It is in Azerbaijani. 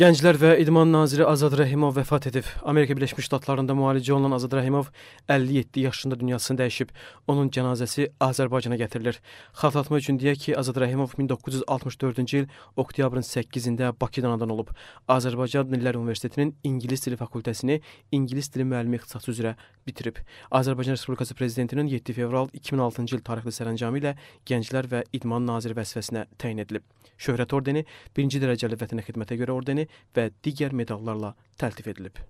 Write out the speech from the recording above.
Gənclər və İdman naziri Azad Rəhimov vəfat edib. Amerika Birləşmiş Ştatlarında müalicə olunan Azad Rəhimov 57 yaşında dünyasını dəyişib. Onun cənazəsi Azərbaycana gətirilir. Xatırlatma üçün deyək ki, Azad Rəhimov 1964-cü il oktyabrın 8-də Bakıda anadan olub. Azərbaycan Dillər Universitetinin İngilis dili fakültəsini İngilis dili müəllimi ixtisası üzrə bitirib. Azərbaycan Respublikası prezidentinin 7 fevral 2006-cı il tarixli sərəncamı ilə Gənclər və İdman naziri vəzifəsinə təyin edilib. Şöhrət ordeni, 1-ci dərəcəli vətənə xidmətə görə ordeni və digər medallarla təltif edilib.